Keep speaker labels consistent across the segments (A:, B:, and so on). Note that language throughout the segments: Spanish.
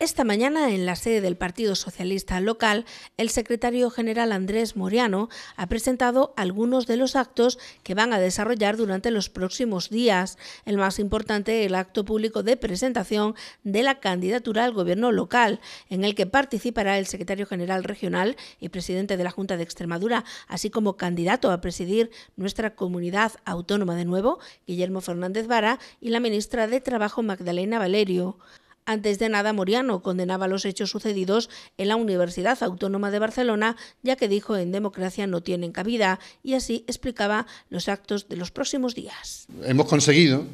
A: Esta mañana, en la sede del Partido Socialista local, el secretario general Andrés Moriano ha presentado algunos de los actos que van a desarrollar durante los próximos días. El más importante, el acto público de presentación de la candidatura al gobierno local, en el que participará el secretario general regional y presidente de la Junta de Extremadura, así como candidato a presidir nuestra comunidad autónoma de nuevo, Guillermo Fernández Vara, y la ministra de Trabajo, Magdalena Valerio. Antes de nada, Moriano condenaba los hechos sucedidos en la Universidad Autónoma de Barcelona, ya que dijo en democracia no tienen cabida, y así explicaba los actos de los próximos días.
B: Hemos conseguido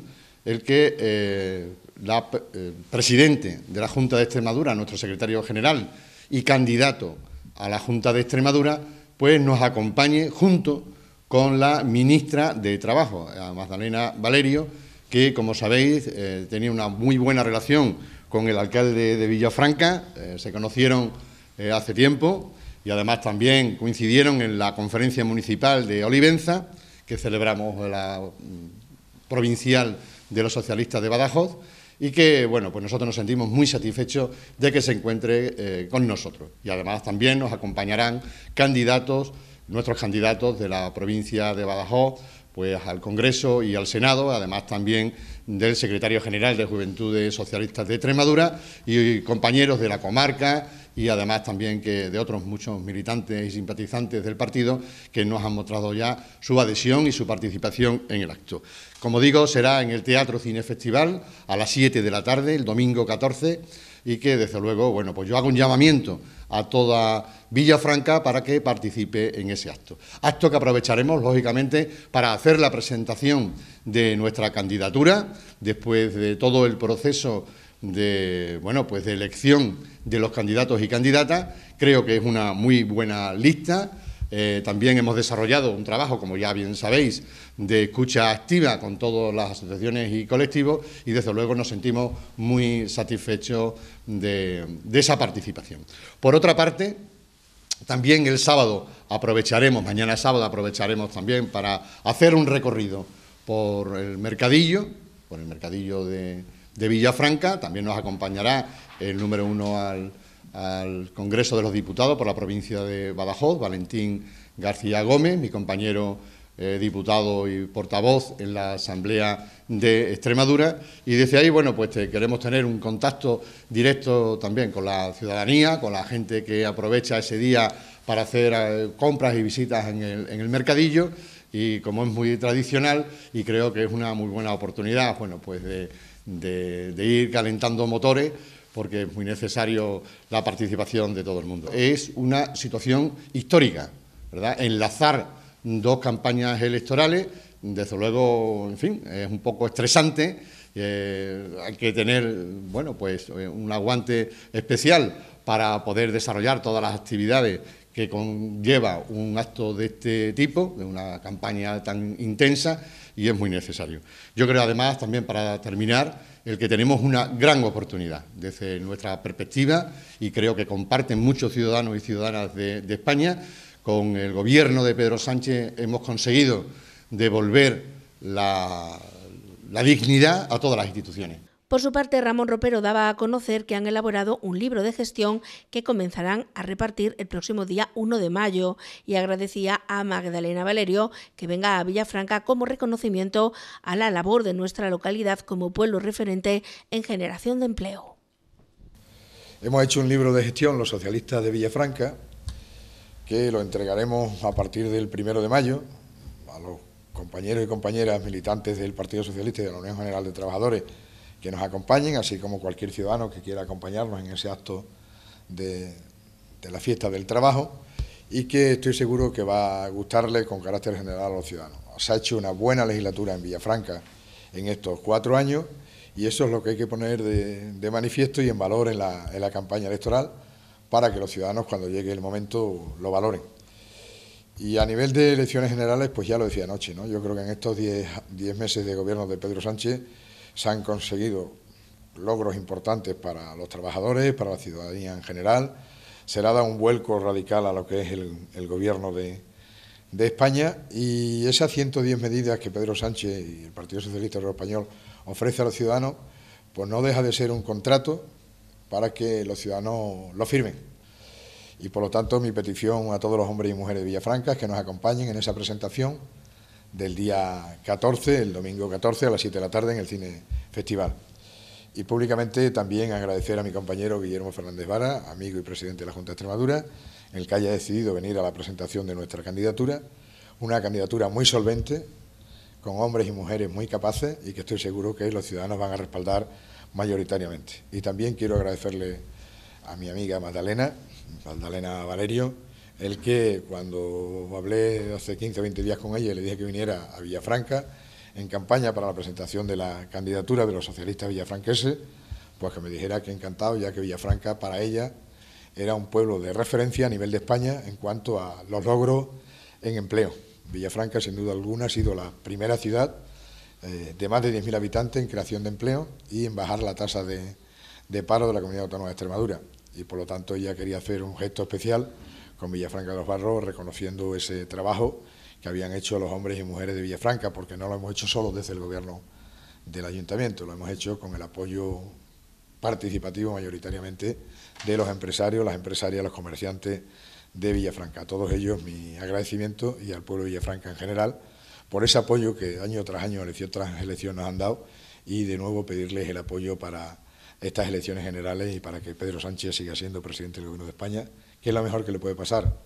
B: el que eh, la eh, presidente de la Junta de Extremadura, nuestro secretario general y candidato a la Junta de Extremadura, pues nos acompañe junto con la ministra de Trabajo, Magdalena Valerio, que como sabéis eh, tenía una muy buena relación con el alcalde de Villafranca, eh, se conocieron eh, hace tiempo y además también coincidieron en la conferencia municipal de Olivenza, que celebramos la mm, provincial de los socialistas de Badajoz y que, bueno, pues nosotros nos sentimos muy satisfechos de que se encuentre eh, con nosotros. Y además también nos acompañarán candidatos, nuestros candidatos de la provincia de Badajoz, pues al Congreso y al Senado, además también del secretario general de Juventudes Socialistas de Extremadura y compañeros de la comarca y además también que de otros muchos militantes y simpatizantes del partido que nos han mostrado ya su adhesión y su participación en el acto. Como digo, será en el Teatro Cine Festival a las 7 de la tarde, el domingo 14 y que desde luego, bueno, pues yo hago un llamamiento a toda Villafranca para que participe en ese acto. Acto que aprovecharemos, lógicamente, para hacer la presentación de nuestra candidatura, después de todo el proceso de, bueno, pues de elección de los candidatos y candidatas. Creo que es una muy buena lista eh, también hemos desarrollado un trabajo, como ya bien sabéis, de escucha activa con todas las asociaciones y colectivos y desde luego nos sentimos muy satisfechos de, esa participación. Por otra parte, también el sábado aprovecharemos, mañana sábado aprovecharemos también para hacer un recorrido por el mercadillo, por el mercadillo de Villafranca, también nos acompañará el número uno al al Congreso de los Diputados por la provincia de Badajoz, Valentín García Gómez, mi compañero eh, diputado y portavoz en la Asamblea de Extremadura. Y desde ahí, bueno, pues queremos tener un contacto directo también con la ciudadanía, con la gente que aprovecha ese día para hacer eh, compras y visitas en el, mercadillo. Y como es muy tradicional y creo que es una muy buena oportunidad, bueno, pues de ir calentando motores porque es muy necesario la participación de todo el mundo. Es una situación histórica, ¿verdad? Enlazar dos campañas electorales, desde luego, en fin, es un poco estresante. Eh, hay que tener, bueno, pues eh, un aguante especial para poder desarrollar todas las actividades que conlleva un acto de este tipo, de una campaña tan intensa, y es muy necesario. Yo creo, además, también para terminar, el que tenemos una gran oportunidad desde nuestra perspectiva, y creo que comparten muchos ciudadanos y ciudadanas de, España, con el gobierno de Pedro Sánchez hemos conseguido devolver la dignidad a todas las instituciones.
A: Por su parte, Ramón Ropero daba a conocer que han elaborado un libro de gestión que comenzarán a repartir el próximo día 1 de mayo y agradecía a Magdalena Valerio que venga a Villafranca como reconocimiento a la labor de nuestra localidad como pueblo referente en generación de empleo.
C: Hemos hecho un libro de gestión, los socialistas de Villafranca, que lo entregaremos a partir del 1 de mayo a los compañeros y compañeras militantes del Partido Socialista y de la Unión General de Trabajadores que nos acompañen, así como cualquier ciudadano que quiera acompañarnos en ese acto de, la fiesta del trabajo y que estoy seguro que va a gustarle con carácter general a los ciudadanos. Se ha hecho una buena legislatura en Villafranca en estos cuatro años y eso es lo que hay que poner de, manifiesto y en valor en la, campaña electoral para que los ciudadanos cuando llegue el momento lo valoren. Y a nivel de elecciones generales, pues ya lo decía anoche, ¿no? yo creo que en estos diez meses de gobierno de Pedro Sánchez se han conseguido logros importantes para los trabajadores, para la ciudadanía en general. Se le ha dado un vuelco radical a lo que es el, gobierno de, España y esas 110 medidas que Pedro Sánchez y el Partido Socialista Español ofrece a los ciudadanos, pues no deja de ser un contrato para que los ciudadanos lo firmen y por lo tanto mi petición a todos los hombres y mujeres de Villafranca es que nos acompañen en esa presentación del día 14, el domingo 14 a las 7 de la tarde en el Cine Festival. Y públicamente también agradecer a mi compañero Guillermo Fernández Vara, amigo y presidente de la Junta de Extremadura, el que haya decidido venir a la presentación de nuestra candidatura, una candidatura muy solvente, con hombres y mujeres muy capaces y que estoy seguro que los ciudadanos van a respaldar mayoritariamente. Y también quiero agradecerle a mi amiga Magdalena, Magdalena Valerio, el que cuando hablé hace 15 o 20 días con ella, le dije que viniera a Villafranca en campaña para la presentación de la candidatura de los socialistas villafranqueses, pues que me dijera que encantado, ya que Villafranca para ella era un pueblo de referencia a nivel de España en cuanto a los logros en empleo. Villafranca, sin duda alguna, ha sido la primera ciudad eh, de más de 10.000 habitantes en creación de empleo y en bajar la tasa de, de paro de la Comunidad Autónoma de Extremadura. Y por lo tanto ella quería hacer un gesto especial con Villafranca de los Barros, reconociendo ese trabajo que habían hecho los hombres y mujeres de Villafranca, porque no lo hemos hecho solo desde el gobierno del ayuntamiento, lo hemos hecho con el apoyo participativo mayoritariamente de los empresarios, las empresarias, los comerciantes de Villafranca. A todos ellos mi agradecimiento y al pueblo de Villafranca en general por ese apoyo que año tras año, elección tras elección nos han dado y de nuevo pedirles el apoyo para estas elecciones generales y para que Pedro Sánchez siga siendo presidente del Gobierno de España que es la mejor que le puede pasar.